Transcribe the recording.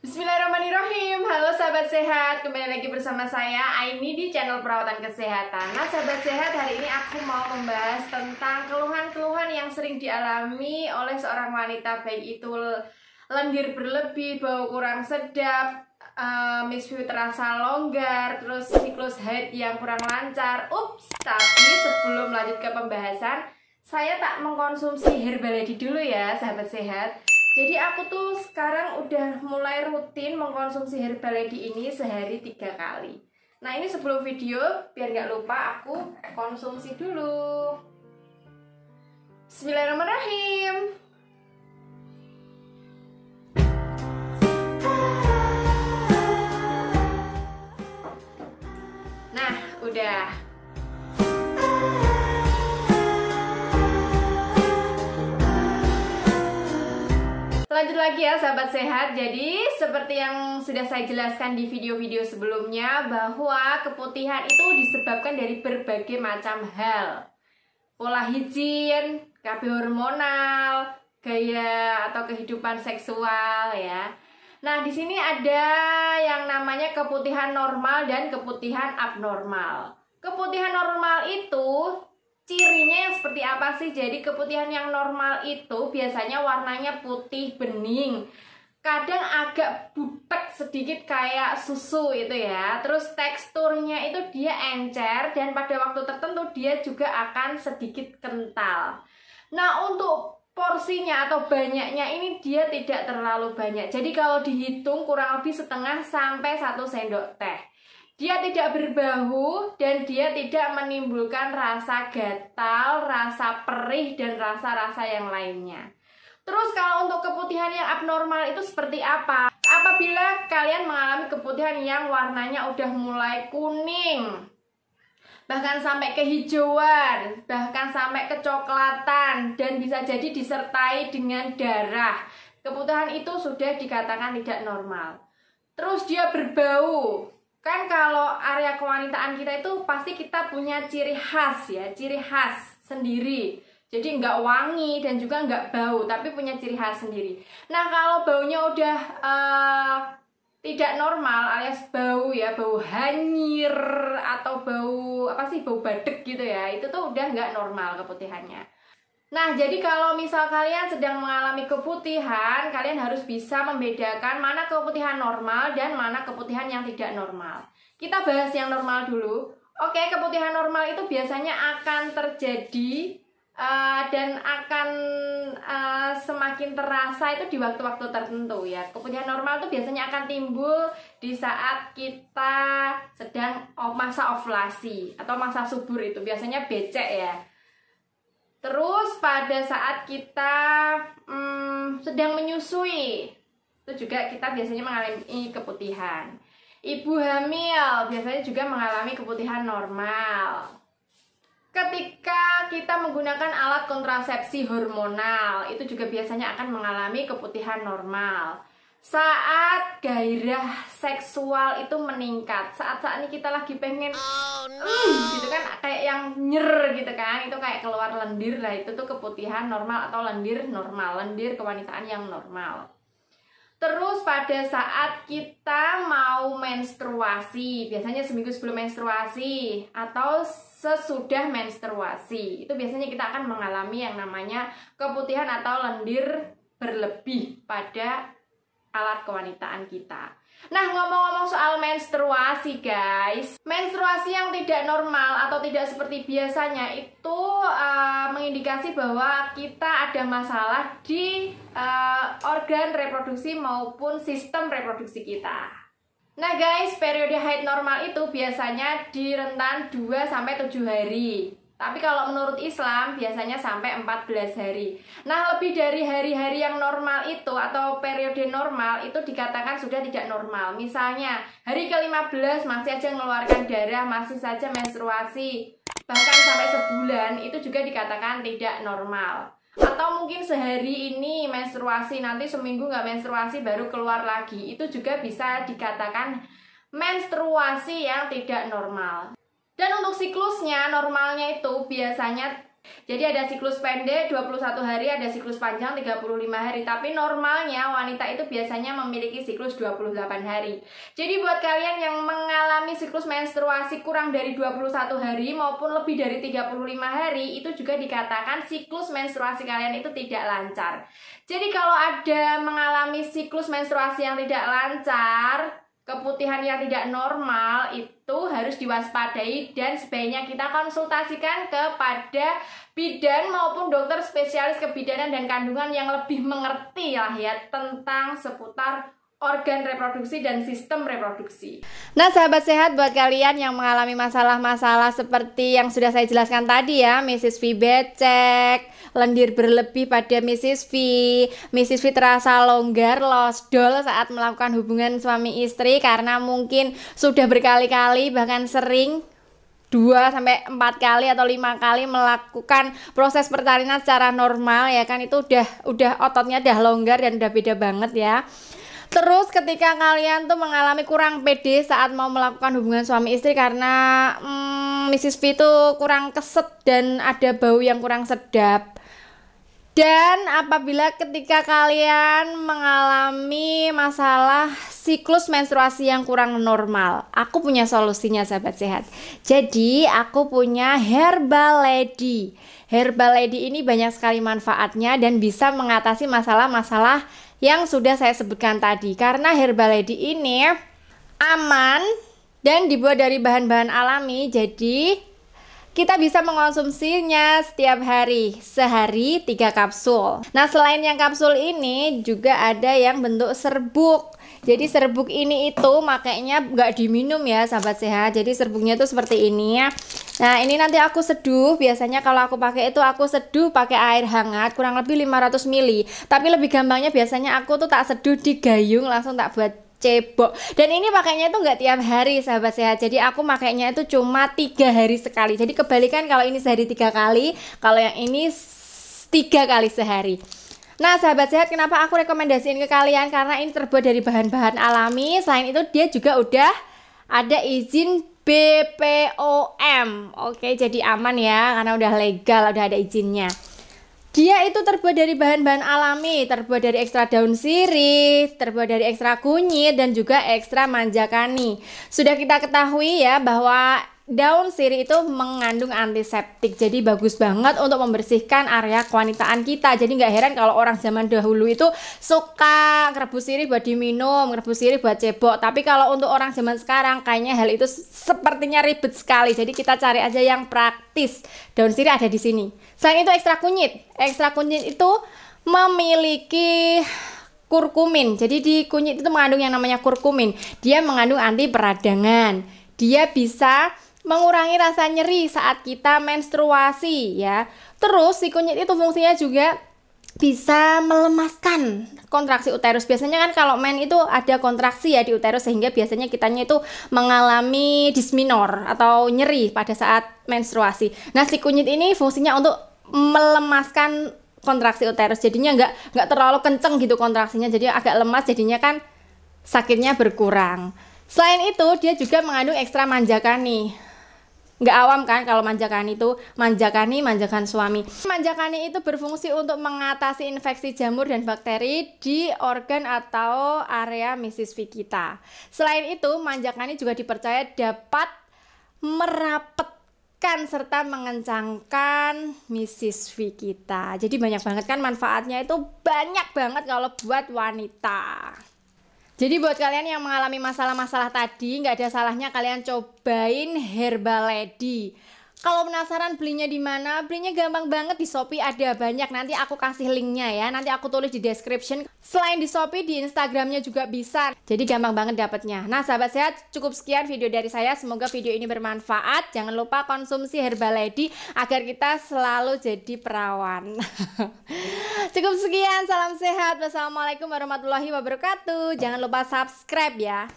Bismillahirrahmanirrahim Halo sahabat sehat Kembali lagi bersama saya Aini di channel perawatan kesehatan Nah sahabat sehat hari ini aku mau membahas tentang keluhan-keluhan yang sering dialami oleh seorang wanita Baik itu lendir berlebih, bau kurang sedap, uh, eh, view terasa longgar, terus siklus haid yang kurang lancar Ups, tapi sebelum lanjut ke pembahasan Saya tak mengkonsumsi herbal dulu ya sahabat sehat jadi aku tuh sekarang udah mulai rutin mengkonsumsi herbal lady ini sehari tiga kali. Nah ini sebelum video biar nggak lupa aku konsumsi dulu. Bismillahirrahmanirrahim. Nah udah lagi ya sahabat sehat Jadi seperti yang sudah saya jelaskan di video-video sebelumnya Bahwa keputihan itu disebabkan dari berbagai macam hal Pola hijin, KB hormonal, gaya atau kehidupan seksual ya Nah, di sini ada yang namanya keputihan normal dan keputihan abnormal. Keputihan normal itu cirinya yang seperti apa sih? Jadi keputihan yang normal itu biasanya warnanya putih bening. Kadang agak butek sedikit kayak susu itu ya. Terus teksturnya itu dia encer dan pada waktu tertentu dia juga akan sedikit kental. Nah, untuk porsinya atau banyaknya ini dia tidak terlalu banyak. Jadi kalau dihitung kurang lebih setengah sampai satu sendok teh. Dia tidak berbau dan dia tidak menimbulkan rasa gatal, rasa perih, dan rasa-rasa yang lainnya. Terus kalau untuk keputihan yang abnormal itu seperti apa? Apabila kalian mengalami keputihan yang warnanya udah mulai kuning, bahkan sampai kehijauan, bahkan sampai kecoklatan dan bisa jadi disertai dengan darah. Keputihan itu sudah dikatakan tidak normal. Terus dia berbau kan kalau area kewanitaan kita itu pasti kita punya ciri khas ya ciri khas sendiri jadi nggak wangi dan juga nggak bau tapi punya ciri khas sendiri nah kalau baunya udah uh, tidak normal alias bau ya bau hanyir atau bau apa sih bau badek gitu ya itu tuh udah nggak normal keputihannya Nah, jadi kalau misal kalian sedang mengalami keputihan, kalian harus bisa membedakan mana keputihan normal dan mana keputihan yang tidak normal. Kita bahas yang normal dulu. Oke, keputihan normal itu biasanya akan terjadi uh, dan akan uh, semakin terasa itu di waktu-waktu tertentu ya. Keputihan normal itu biasanya akan timbul di saat kita sedang masa ovulasi atau masa subur itu biasanya becek ya Terus pada saat kita hmm, sedang menyusui, itu juga kita biasanya mengalami keputihan. Ibu hamil biasanya juga mengalami keputihan normal. Ketika kita menggunakan alat kontrasepsi hormonal, itu juga biasanya akan mengalami keputihan normal. Saat gairah seksual itu meningkat, saat-saat ini kita lagi pengen no. Hmm, gitu kan kayak yang nyer gitu kan. Itu kayak keluar lendir lah itu tuh keputihan normal atau lendir normal, lendir kewanitaan yang normal. Terus pada saat kita mau menstruasi, biasanya seminggu sebelum menstruasi atau sesudah menstruasi, itu biasanya kita akan mengalami yang namanya keputihan atau lendir berlebih pada alat kewanitaan kita. Nah, ngomong-ngomong soal menstruasi, guys, menstruasi yang tidak normal atau tidak seperti biasanya itu uh, mengindikasi bahwa kita ada masalah di uh, organ reproduksi maupun sistem reproduksi kita. Nah, guys, periode haid normal itu biasanya di rentan 2 sampai 7 hari. Tapi kalau menurut Islam biasanya sampai 14 hari. Nah, lebih dari hari-hari yang normal itu atau periode normal itu dikatakan sudah tidak normal. Misalnya, hari ke-15 masih aja mengeluarkan darah, masih saja menstruasi. Bahkan sampai sebulan itu juga dikatakan tidak normal. Atau mungkin sehari ini menstruasi, nanti seminggu nggak menstruasi baru keluar lagi. Itu juga bisa dikatakan menstruasi yang tidak normal. Dan untuk siklusnya normalnya itu biasanya jadi ada siklus pendek 21 hari, ada siklus panjang 35 hari. Tapi normalnya wanita itu biasanya memiliki siklus 28 hari. Jadi buat kalian yang mengalami siklus menstruasi kurang dari 21 hari maupun lebih dari 35 hari, itu juga dikatakan siklus menstruasi kalian itu tidak lancar. Jadi kalau ada mengalami siklus menstruasi yang tidak lancar, Keputihan yang tidak normal itu harus diwaspadai dan sebaiknya kita konsultasikan kepada bidan maupun dokter spesialis kebidanan dan kandungan yang lebih mengerti lah ya tentang seputar organ reproduksi dan sistem reproduksi. Nah, sahabat sehat buat kalian yang mengalami masalah-masalah seperti yang sudah saya jelaskan tadi ya, Mrs. V becek, lendir berlebih pada Mrs. V, Mrs. V terasa longgar, doll saat melakukan hubungan suami istri karena mungkin sudah berkali-kali bahkan sering dua sampai empat kali atau lima kali melakukan proses pertarinan secara normal ya kan itu udah udah ototnya udah longgar dan udah beda banget ya Terus ketika kalian tuh mengalami kurang PD saat mau melakukan hubungan suami istri karena hmm, Mrs. V itu kurang keset dan ada bau yang kurang sedap. Dan apabila ketika kalian mengalami masalah siklus menstruasi yang kurang normal, aku punya solusinya sahabat sehat. Jadi aku punya Herbal Lady. Herbal Lady ini banyak sekali manfaatnya dan bisa mengatasi masalah-masalah yang sudah saya sebutkan tadi. Karena herbal lady ini aman dan dibuat dari bahan-bahan alami, jadi kita bisa mengonsumsinya setiap hari, sehari tiga kapsul. Nah, selain yang kapsul ini juga ada yang bentuk serbuk. Jadi serbuk ini itu makanya nggak diminum ya sahabat sehat. Jadi serbuknya itu seperti ini ya. Nah, ini nanti aku seduh. Biasanya kalau aku pakai itu aku seduh pakai air hangat kurang lebih 500 ml. Tapi lebih gampangnya biasanya aku tuh tak seduh di gayung langsung tak buat cebok dan ini pakainya itu nggak tiap hari sahabat sehat jadi aku makainya itu cuma tiga hari sekali jadi kebalikan kalau ini sehari tiga kali kalau yang ini tiga kali sehari Nah, sahabat sehat, kenapa aku rekomendasiin ke kalian? Karena ini terbuat dari bahan-bahan alami. Selain itu, dia juga udah ada izin BPOM. Oke, jadi aman ya karena udah legal, udah ada izinnya. Dia itu terbuat dari bahan-bahan alami, terbuat dari ekstra daun sirih, terbuat dari ekstra kunyit dan juga ekstra manjakani. Sudah kita ketahui ya bahwa Daun sirih itu mengandung antiseptik, jadi bagus banget untuk membersihkan area kewanitaan kita. Jadi nggak heran kalau orang zaman dahulu itu suka rebus sirih buat diminum, rebus sirih buat cebok. Tapi kalau untuk orang zaman sekarang, kayaknya hal itu sepertinya ribet sekali. Jadi kita cari aja yang praktis. Daun sirih ada di sini. Selain itu ekstrak kunyit. Ekstrak kunyit itu memiliki kurkumin. Jadi di kunyit itu mengandung yang namanya kurkumin. Dia mengandung anti peradangan. Dia bisa mengurangi rasa nyeri saat kita menstruasi ya. Terus si kunyit itu fungsinya juga bisa melemaskan kontraksi uterus. Biasanya kan kalau men itu ada kontraksi ya di uterus sehingga biasanya kitanya itu mengalami disminor atau nyeri pada saat menstruasi. Nah, si kunyit ini fungsinya untuk melemaskan kontraksi uterus. Jadinya nggak nggak terlalu kenceng gitu kontraksinya. Jadi agak lemas jadinya kan sakitnya berkurang. Selain itu, dia juga mengandung ekstra manjakan nih nggak awam kan kalau manjakani itu manjakani manjakan suami manjakani itu berfungsi untuk mengatasi infeksi jamur dan bakteri di organ atau area misis kita selain itu manjakani juga dipercaya dapat merapatkan serta mengencangkan misis kita jadi banyak banget kan manfaatnya itu banyak banget kalau buat wanita jadi buat kalian yang mengalami masalah-masalah tadi, nggak ada salahnya kalian cobain Herbal Lady. Kalau penasaran belinya di mana, belinya gampang banget di Shopee ada banyak. Nanti aku kasih linknya ya, nanti aku tulis di description. Selain di Shopee, di Instagramnya juga bisa. Jadi gampang banget dapatnya. Nah sahabat sehat, cukup sekian video dari saya. Semoga video ini bermanfaat. Jangan lupa konsumsi Herbal Lady agar kita selalu jadi perawan. cukup sekian, salam sehat. Wassalamualaikum warahmatullahi wabarakatuh. Jangan lupa subscribe ya.